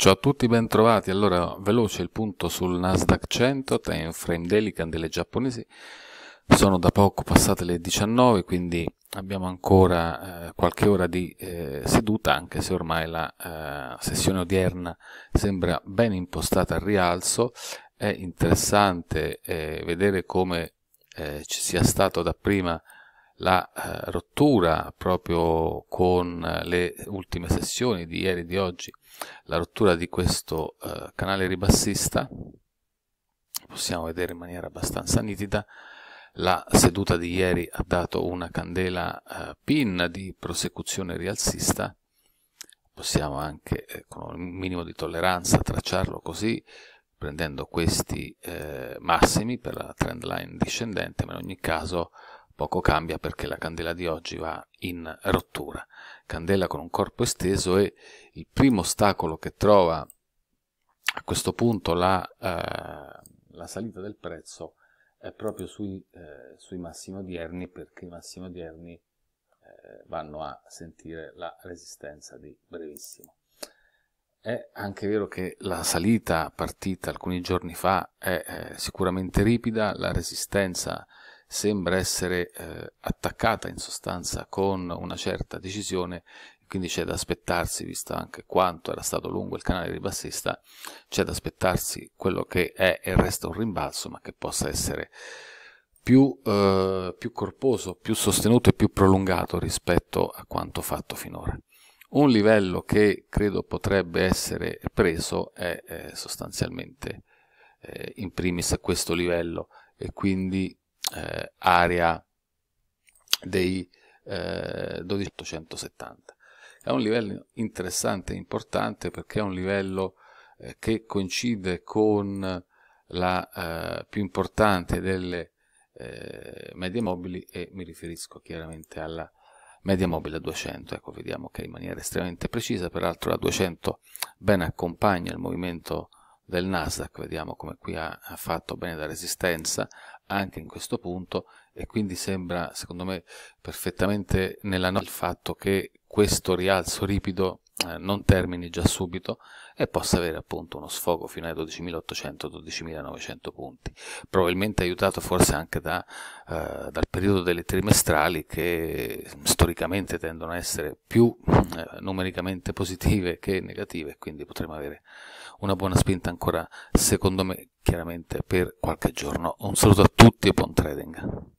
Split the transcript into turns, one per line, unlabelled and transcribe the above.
Ciao a tutti, bentrovati. Allora, veloce il punto sul Nasdaq 100, time frame daily, candele giapponesi. Sono da poco passate le 19, quindi abbiamo ancora eh, qualche ora di eh, seduta, anche se ormai la eh, sessione odierna sembra ben impostata al rialzo. È interessante eh, vedere come eh, ci sia stato dapprima prima la eh, rottura proprio con eh, le ultime sessioni di ieri e di oggi, la rottura di questo eh, canale ribassista, possiamo vedere in maniera abbastanza nitida, la seduta di ieri ha dato una candela eh, pin di prosecuzione rialzista, possiamo anche eh, con un minimo di tolleranza tracciarlo così, prendendo questi eh, massimi per la trend line discendente, ma in ogni caso Poco cambia perché la candela di oggi va in rottura, candela con un corpo esteso e il primo ostacolo che trova a questo punto la, eh, la salita del prezzo è proprio sui, eh, sui massimi odierni perché i massimi odierni eh, vanno a sentire la resistenza di brevissimo. È anche vero che la salita partita alcuni giorni fa è eh, sicuramente ripida, la resistenza sembra essere eh, attaccata in sostanza con una certa decisione, quindi c'è da aspettarsi, visto anche quanto era stato lungo il canale ribassista, c'è da aspettarsi quello che è e resta un rimbalzo, ma che possa essere più, eh, più corposo, più sostenuto e più prolungato rispetto a quanto fatto finora. Un livello che credo potrebbe essere preso è eh, sostanzialmente eh, in primis questo livello e quindi eh, area dei eh, 12870. È un livello interessante e importante perché è un livello eh, che coincide con la eh, più importante delle eh, medie mobili e mi riferisco chiaramente alla media mobile 200, ecco vediamo che in maniera estremamente precisa, peraltro la 200 ben accompagna il movimento del Nasdaq, vediamo come qui ha, ha, fatto bene la resistenza anche in questo punto e quindi sembra secondo me perfettamente nella nota il fatto che questo rialzo ripido eh, non termini già subito e possa avere appunto uno sfogo fino ai 12.800-12.900 punti, probabilmente aiutato forse anche da, eh, dal periodo delle trimestrali che storicamente tendono a essere più eh, numericamente positive che negative, quindi potremo avere una buona spinta ancora, secondo me, chiaramente per qualche giorno. Un saluto a tutti e buon trading.